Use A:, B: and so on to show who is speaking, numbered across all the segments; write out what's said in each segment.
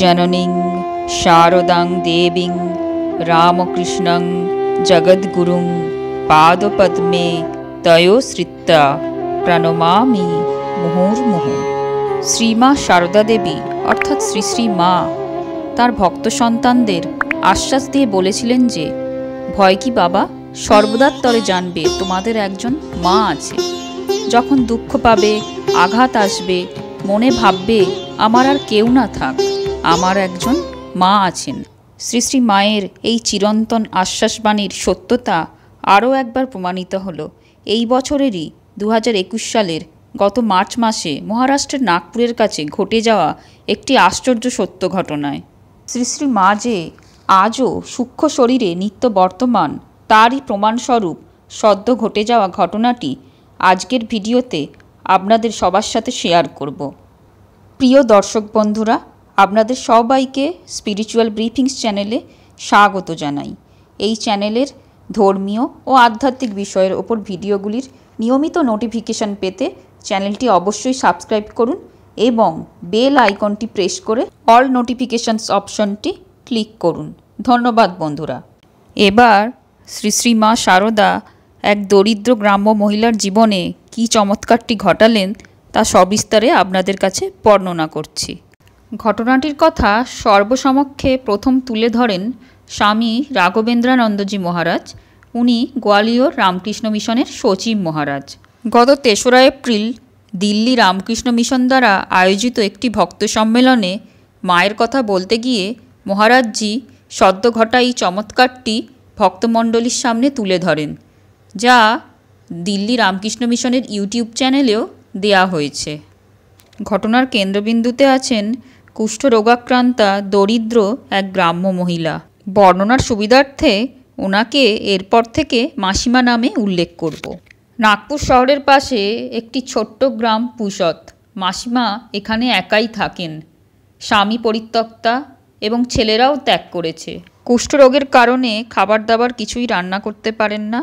A: জননীং শারদাং দেবীং রামকৃষ্ণং জগদ্গুরুং পাদপদ্মে তয়োশ্রিত্যা প্রণমামি মুহুর্মুহ শ্রীমা শারদা দেবী অর্থাৎ শ্রী শ্রী মা তার ভক্ত সন্তানদের আশ্বাস দিয়ে বলেছিলেন যে ভয় কি বাবা সর্বদার তরে জানবে তোমাদের একজন মা আছে যখন দুঃখ পাবে আঘাত আসবে মনে ভাববে আমার আর কেউ না থাক আমার একজন মা আছেন শ্রী শ্রী মায়ের এই চিরন্তন আশ্বাসবাণীর সত্যতা আরও একবার প্রমাণিত হল এই বছরেরই দু সালের গত মার্চ মাসে মহারাষ্ট্রের নাগপুরের কাছে ঘটে যাওয়া একটি আশ্চর্য সত্য ঘটনায় শ্রী শ্রী মা যে আজও সূক্ষ্ম শরীরে নিত্য বর্তমান তারই প্রমাণস্বরূপ সদ্য ঘটে যাওয়া ঘটনাটি আজকের ভিডিওতে আপনাদের সবার সাথে শেয়ার করব প্রিয় দর্শক বন্ধুরা আপনাদের সবাইকে স্পিরিচুয়াল ব্রিফিংস চ্যানেলে স্বাগত জানাই এই চ্যানেলের ধর্মীয় ও আধ্যাত্মিক বিষয়ের ওপর ভিডিওগুলির নিয়মিত নোটিফিকেশন পেতে চ্যানেলটি অবশ্যই সাবস্ক্রাইব করুন এবং বেল আইকনটি প্রেস করে অল নোটিফিকেশানস অপশনটি ক্লিক করুন ধন্যবাদ বন্ধুরা এবার শ্রী শ্রী মা সারদা এক দরিদ্র গ্রাম্য মহিলার জীবনে কি চমৎকারটি ঘটালেন তা সবিস্তারে আপনাদের কাছে বর্ণনা করছি ঘটনাটির কথা সর্বসমক্ষে প্রথম তুলে ধরেন স্বামী রাঘবেন্দ্রানন্দজি মহারাজ উনি গোয়ালিয়র রামকৃষ্ণ মিশনের সচিব মহারাজ গত তেসরা এপ্রিল দিল্লি রামকৃষ্ণ মিশন দ্বারা আয়োজিত একটি ভক্ত সম্মেলনে মায়ের কথা বলতে গিয়ে মহারাজজি সদ্য ঘটা এই চমৎকারটি ভক্তমণ্ডলীর সামনে তুলে ধরেন যা দিল্লি রামকৃষ্ণ মিশনের ইউটিউব চ্যানেলেও দেয়া হয়েছে ঘটনার কেন্দ্রবিন্দুতে আছেন কুষ্ঠরোগাক্রান্তা দরিদ্র এক গ্রাম্য মহিলা বর্ণনার সুবিধার্থে ওনাকে এরপর থেকে মাসিমা নামে উল্লেখ করব নাগপুর শহরের পাশে একটি ছোট্ট গ্রাম পুষত মাসিমা এখানে একাই থাকেন স্বামী পরিত্যক্তা এবং ছেলেরাও ত্যাগ করেছে কুষ্ঠরোগের কারণে খাবার দাবার কিছুই রান্না করতে পারেন না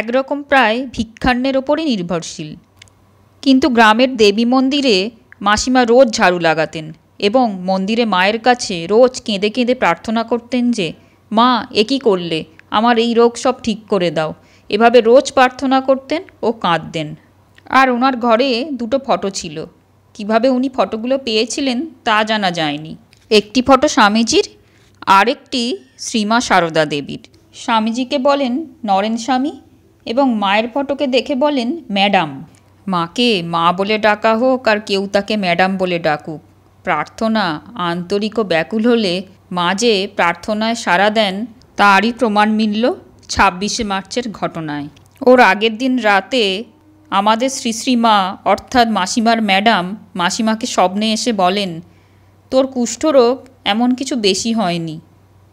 A: একরকম প্রায় ভিক্ষান্নের ওপরই নির্ভরশীল কিন্তু গ্রামের দেবী মন্দিরে মাসিমা রোজ ঝাড়ু লাগাতেন এবং মন্দিরে মায়ের কাছে রোজ কেঁদে কেঁদে প্রার্থনা করতেন যে মা এ কী করলে আমার এই রোগ সব ঠিক করে দাও এভাবে রোজ প্রার্থনা করতেন ও কাঁদতেন আর ওনার ঘরে দুটো ফটো ছিল কিভাবে উনি ফটোগুলো পেয়েছিলেন তা জানা যায়নি একটি ফটো স্বামীজির আরেকটি শ্রীমা সারদা দেবীর স্বামীজিকে বলেন নরেন স্বামী এবং মায়ের ফটোকে দেখে বলেন ম্যাডাম মাকে মা বলে ডাকা হোক আর কেউ তাকে ম্যাডাম বলে ডাকুক প্রার্থনা আন্তরিক ও ব্যাকুল হলে মা যে প্রার্থনায় সাড়া দেন তারই প্রমাণ মিলল ছাব্বিশে মার্চের ঘটনায় ওর আগের দিন রাতে আমাদের মা অর্থাৎ মাসিমার ম্যাডাম মাসিমাকে স্বপ্নে এসে বলেন তোর কুষ্ঠরোগ এমন কিছু বেশি হয়নি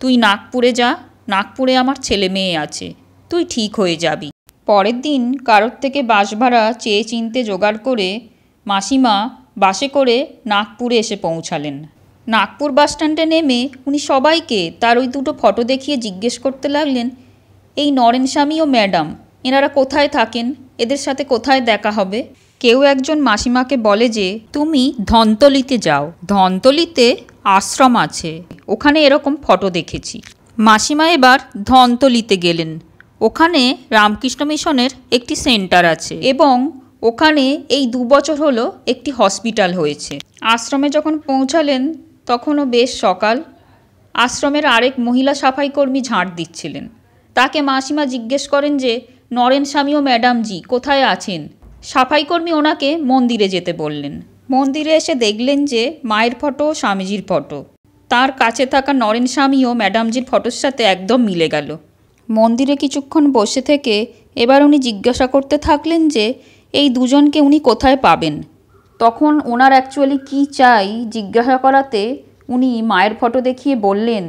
A: তুই নাগপুরে যা নাগপুরে আমার ছেলে মেয়ে আছে তুই ঠিক হয়ে যাবি পরের দিন কারোর থেকে বাস ভাড়া চেয়ে চিনতে জোগাড় করে মাসিমা বাসে করে নাগপুরে এসে পৌঁছালেন নাগপুর বাসস্ট্যান্ডে নেমে উনি সবাইকে তার ওই দুটো ফটো দেখিয়ে জিজ্ঞেস করতে লাগলেন এই নরেন স্বামী ও ম্যাডাম এনারা কোথায় থাকেন এদের সাথে কোথায় দেখা হবে কেউ একজন মাসিমাকে বলে যে তুমি ধন্তলিতে যাও ধন্তলিতে আশ্রম আছে ওখানে এরকম ফটো দেখেছি মাসিমা এবার ধন্তলিতে গেলেন ওখানে রামকৃষ্ণ মিশনের একটি সেন্টার আছে এবং ওখানে এই দু বছর হলো একটি হসপিটাল হয়েছে আশ্রমে যখন পৌঁছালেন তখনও বেশ সকাল আশ্রমের আরেক মহিলা সাফাই কর্মী ঝাঁট দিচ্ছিলেন তাকে মাসিমা জিজ্ঞেস করেন যে নরেন স্বামী ও ম্যাডামজি কোথায় আছেন সাফাই কর্মী ওনাকে মন্দিরে যেতে বললেন মন্দিরে এসে দেখলেন যে মায়ের ফটো স্বামীজির ফটো তার কাছে থাকা নরেন স্বামী ও ম্যাডামজির ফটোর সাথে একদম মিলে গেল মন্দিরে কিছুক্ষণ বসে থেকে এবার উনি জিজ্ঞাসা করতে থাকলেন যে এই দুজনকে উনি কোথায় পাবেন তখন ওনার অ্যাকচুয়ালি কি চাই জিজ্ঞাসা করাতে উনি মায়ের ফটো দেখিয়ে বললেন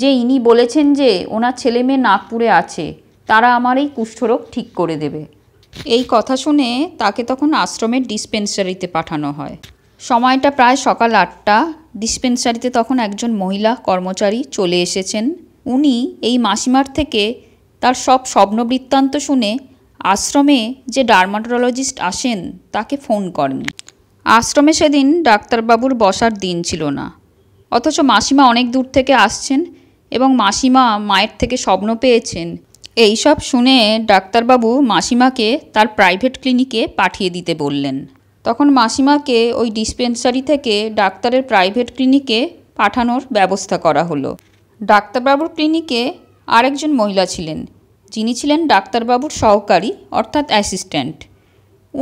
A: যে ইনি বলেছেন যে ওনার ছেলে মেয়ে নাগপুরে আছে তারা আমার এই কুষ্ঠরোগ ঠিক করে দেবে এই কথা শুনে তাকে তখন আশ্রমের ডিসপেন্সারিতে পাঠানো হয় সময়টা প্রায় সকাল আটটা ডিসপেন্সারিতে তখন একজন মহিলা কর্মচারী চলে এসেছেন উনি এই মাসিমার থেকে তার সব স্বপ্ন বৃত্তান্ত শুনে আশ্রমে যে ডার্মাটোলজিস্ট আসেন তাকে ফোন করেন আশ্রমে সেদিন ডাক্তারবাবুর বসার দিন ছিল না অথচ মাসিমা অনেক দূর থেকে আসছেন এবং মাসিমা মায়ের থেকে স্বপ্ন পেয়েছেন এই সব শুনে ডাক্তারবাবু মাসিমাকে তার প্রাইভেট ক্লিনিকে পাঠিয়ে দিতে বললেন তখন মাসিমাকে ওই ডিসপেন্সারি থেকে ডাক্তারের প্রাইভেট ক্লিনিকে পাঠানোর ব্যবস্থা করা হলো ডাক্তারবাবুর ক্লিনিকে আরেকজন মহিলা ছিলেন যিনি ছিলেন ডাক্তারবাবুর সহকারী অর্থাৎ অ্যাসিস্ট্যান্ট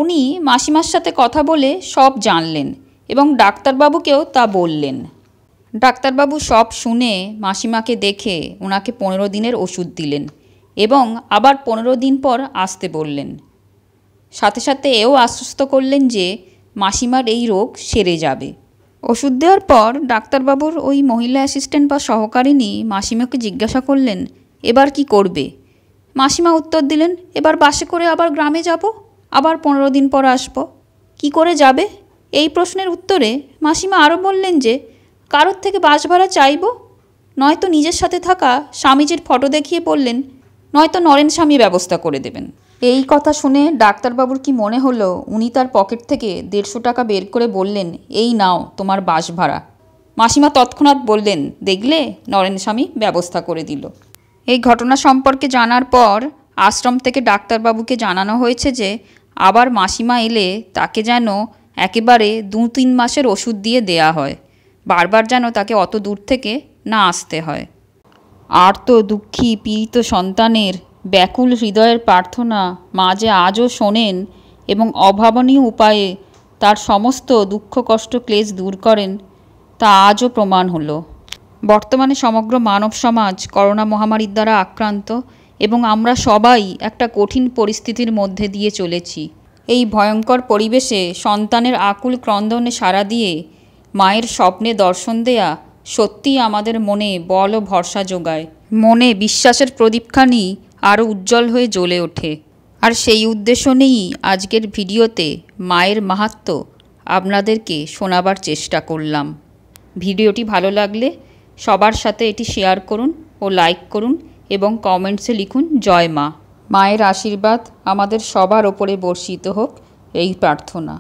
A: উনি মাসিমার সাথে কথা বলে সব জানলেন এবং ডাক্তারবাবুকেও তা বললেন ডাক্তারবাবু সব শুনে মাসিমাকে দেখে ওনাকে পনেরো দিনের ওষুধ দিলেন এবং আবার পনেরো দিন পর আসতে বললেন সাথে সাথে এও আশ্বস্ত করলেন যে মাসিমার এই রোগ সেরে যাবে ওষুধ দেওয়ার পর ডাক্তারবাবুর ওই মহিলা অ্যাসিস্ট্যান্ট বা সহকারিনী মাসিমাকে জিজ্ঞাসা করলেন এবার কি করবে মাসিমা উত্তর দিলেন এবার বাসে করে আবার গ্রামে যাব আবার পনেরো দিন পর আসব কি করে যাবে এই প্রশ্নের উত্তরে মাসিমা আরও বললেন যে কারোর থেকে বাস ভাড়া চাইব নয়তো নিজের সাথে থাকা স্বামীজির ফটো দেখিয়ে বললেন নয়তো নরেন স্বামী ব্যবস্থা করে দেবেন এই কথা শুনে ডাক্তারবাবুর কি মনে হলো উনি তার পকেট থেকে দেড়শো টাকা বের করে বললেন এই নাও তোমার বাস ভাড়া মাসিমা তৎক্ষণাৎ বললেন দেখলে নরেন স্বামী ব্যবস্থা করে দিল এই ঘটনা সম্পর্কে জানার পর আশ্রম থেকে ডাক্তারবাবুকে জানানো হয়েছে যে আবার মাসিমা এলে তাকে যেন একেবারে দু তিন মাসের ওষুধ দিয়ে দেয়া হয় বারবার যেন তাকে অত দূর থেকে না আসতে হয় আর তো দুঃখী পীড়িত সন্তানের ব্যাকুল হৃদয়ের প্রার্থনা মা যে আজও শোনেন এবং অভাবনীয় উপায়ে তার সমস্ত দুঃখ কষ্ট ক্লেশ দূর করেন তা আজও প্রমাণ হলো বর্তমানে সমগ্র মানব সমাজ করোনা মহামারীর দ্বারা আক্রান্ত এবং আমরা সবাই একটা কঠিন পরিস্থিতির মধ্যে দিয়ে চলেছি এই ভয়ঙ্কর পরিবেশে সন্তানের আকুল ক্রন্দনে সাড়া দিয়ে মায়ের স্বপ্নে দর্শন দেয়া সত্যিই আমাদের মনে বল ও ভরসা যোগায় মনে বিশ্বাসের প্রদীপখানি আরও উজ্জ্বল হয়ে জ্বলে ওঠে আর সেই উদ্দেশ্য নিয়েই আজকের ভিডিওতে মায়ের মাহাত্ম আপনাদেরকে শোনাবার চেষ্টা করলাম ভিডিওটি ভালো লাগলে সবার সাথে এটি শেয়ার করুন ও লাইক করুন এবং কমেন্টসে লিখুন জয় মা মায়ের আশীর্বাদ আমাদের সবার ওপরে বর্ষিত হোক এই প্রার্থনা